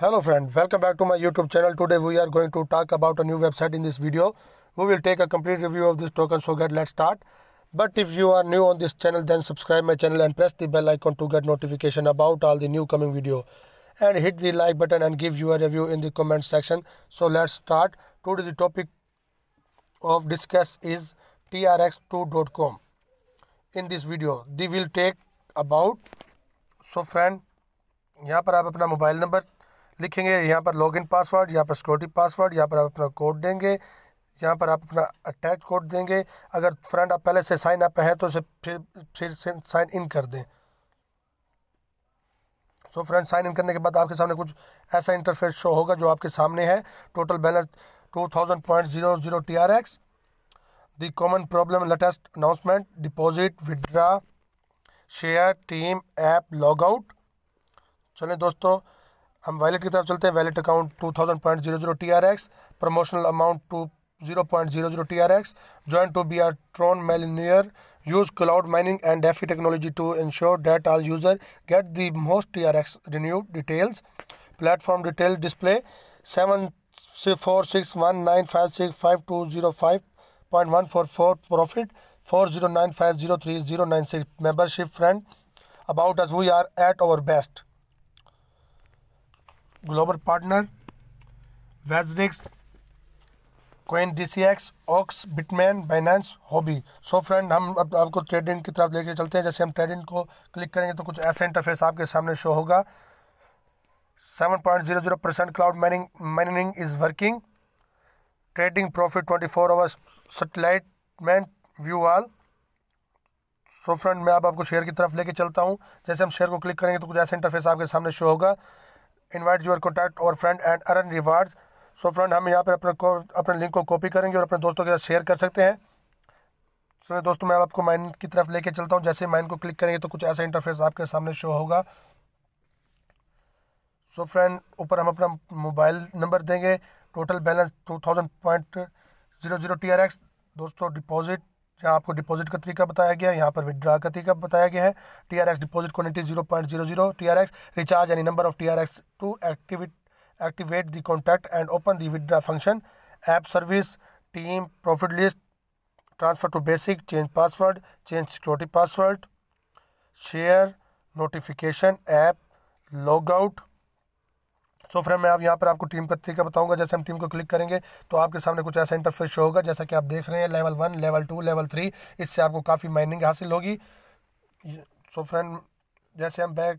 hello friend welcome back to my youtube channel today we are going to talk about a new website in this video we will take a complete review of this token so get let's start but if you are new on this channel then subscribe my channel and press the bell icon to get notification about all the new coming video and hit the like button and give your review in the comment section so let's start today the topic of discuss is trx2.com in this video they will take about so friend यहाँ पर आप अपना mobile number लिखेंगे यहाँ पर login password यहाँ पर security password यहाँ पर आप अपना कोड देंगे यहाँ पर आप अपना अटैच कोड देंगे अगर फ्रेंड आप पहले से साइन अप है तो उसे फिर फिर साइन इन कर दें सो फ्रेंड साइन इन करने के बाद आपके सामने कुछ ऐसा इंटरफेस शो होगा जो आपके सामने है total balance two thousand point zero zero T R X the common problem latest announcement deposit withdraw share team app log out चलें दोस्तों हम वैलेट की तरफ चलते हैं wallet account two thousand point zero zero T R X promotional amount two zero point zero zero T R X join to be are Tron millionaire use cloud mining and DeFi technology to ensure that all user get the most T R X renew details platform detail display seven four six one nine five six five two zero five point one four four profit four zero nine five zero three zero nine six membership friend about us we are at our best global partner WazirX CoinDCX OKX Bitmain Binance Huobi so friend हम अब आपको trading की तरफ लेके चलते हैं जैसे हम ट्रेडिंग को क्लिक करेंगे तो कुछ ऐसा इंटरफेस आपके सामने शो होगा seven point zero zero percent cloud mining mining is working trading profit twenty four hours satellite man view all so friend मैं अब आपको शेयर की तरफ लेके चलता हूँ जैसे हम शेयर को क्लिक करेंगे तो कुछ ऐसा इंटरफेस आपके सामने शो होगा इनवाइट योर कॉन्टैक्ट और friend and earn rewards so friend हम यहाँ पर अपने को अपने लिंक को कॉपी करेंगे और अपने दोस्तों के साथ शेयर कर सकते हैं सर so, दोस्तों मैं आपको माइन की तरफ लेके चलता हूँ जैसे माइन को क्लिक करेंगे तो कुछ ऐसा इंटरफेस आपके सामने शो होगा सो फ्रेंड ऊपर हम अपना मोबाइल नंबर देंगे total balance two thousand point zero zero T R X दोस्तों डिपॉजिट जहाँ आपको डिपॉजिट का तरीका बताया गया है यहाँ पर विदड्रा का तरीका बताया गया है T R X deposit quantity zero point zero zero T R X recharge यानी number of T R X to activate activate the contact and open the withdraw function app service team profit list transfer to basic change password change security password share notification app log out so so friend मैं आप यहाँ पर आपको team का तरीका बताऊंगा जैसे हम टीम को क्लिक करेंगे तो आपके सामने कुछ ऐसा इंटरफेस शो होगा जैसा कि आप देख रहे हैं level one level two level three इससे आपको काफ़ी माइनिंग हासिल होगी सो so फ्रेंड जैसे हम बैक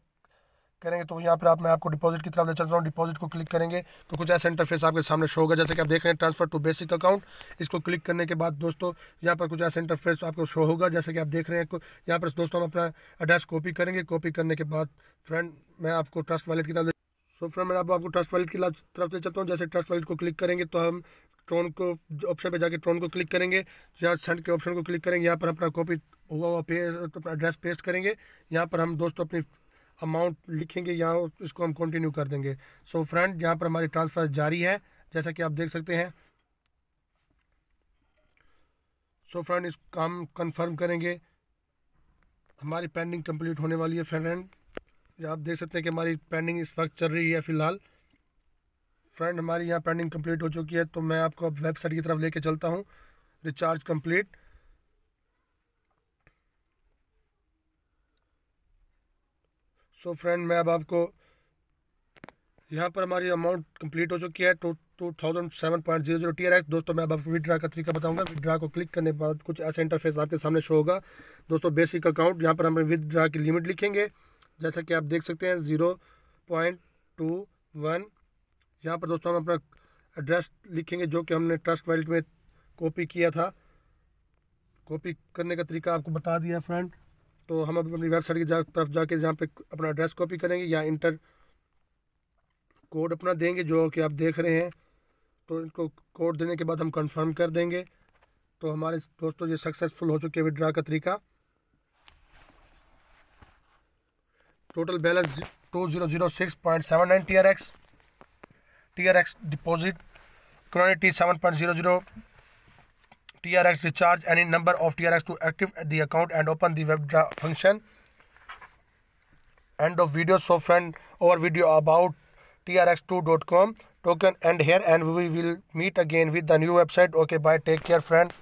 करेंगे तो यहाँ पर आप मैं आपको डिपॉजिट की तरफ ले चलता हूँ डिपॉजिट को क्लिक करेंगे तो कुछ ऐसा इंटरफेस आपके सामने शो होगा जैसे कि आप देख रहे हैं ट्रांसफर टू बेसिक अकाउंट इसको क्लिक करने के बाद दोस्तों यहाँ पर कुछ ऐसा इंटरफेस आपको शो होगा जैसे कि आप देख रहे हैं यहाँ पर दोस्तों हम अपना एड्रेस कॉपी करेंगे कॉपी करने के बाद फ्रेंड मैं आपको ट्रस्ट वॉलेट की तरफ सो फ्रेंड मैं अब आपको ट्रस्ट वॉलेट की तरफ से चलता हूँ जैसे ट्रस्ट वॉलेट को क्लिक करेंगे तो हम ट्रोन को ऑप्शन पे जाके ट्रोन को क्लिक करेंगे या सेंड के ऑप्शन को क्लिक करेंगे यहाँ पर अपना कॉपी हुआ हुआ पे एड्रेस पेस्ट करेंगे यहाँ पर हम दोस्तों अपनी अमाउंट लिखेंगे यहाँ इसको हम कंटिन्यू कर देंगे सो so, फ्रेंड यहाँ पर हमारी ट्रांसफ़र जारी है जैसा कि आप देख सकते हैं सो so, फ्रेंड इसको हम कन्फर्म करेंगे हमारी पेंडिंग कंप्लीट होने वाली है फ्रेंड आप देख सकते हैं कि हमारी पेंडिंग इस वक्त चल रही है फ़िलहाल फ्रेंड हमारी यहाँ पेंडिंग कंप्लीट हो चुकी है तो मैं आपको अब वेबसाइट की तरफ लेके चलता हूँ रिचार्ज कंप्लीट सो फ्रेंड मैं अब आपको यहाँ पर हमारी अमाउंट कंप्लीट हो चुकी है two two thousand seven point zero zero T R X दोस्तों मैं अब आपको विड्रा का तरीका बताऊंगा विड्रा को क्लिक करने के बाद कुछ ऐसा इंटरफेस आपके सामने शो होगा दोस्तों बेसिक अकाउंट यहाँ पर हम विद्रा की लिमिट लिखेंगे जैसा कि आप देख सकते हैं ज़ीरो पॉइंट टू वन यहाँ पर दोस्तों हम अपना एड्रेस लिखेंगे जो कि हमने ट्रस्ट वेल्ट में कॉपी किया था कॉपी करने का तरीका आपको बता दिया फ्रेंड तो हम अपनी वेबसाइट की जा, तरफ जाके जहाँ पे अपना एड्रेस कॉपी करेंगे या इंटर कोड अपना देंगे जो कि आप देख रहे हैं तो इनको कोड देने के बाद हम कंफर्म कर देंगे तो हमारे दोस्तों ये सक्सेसफुल हो चुके हैं विड्रा का तरीका total balance 2006.79 TRX TRX deposit quantity 7.00 TRX recharge any number of TRX to active the account and open the web function end of video so friend our video about trx2.com token end here and we will meet again with the new website okay bye take care friend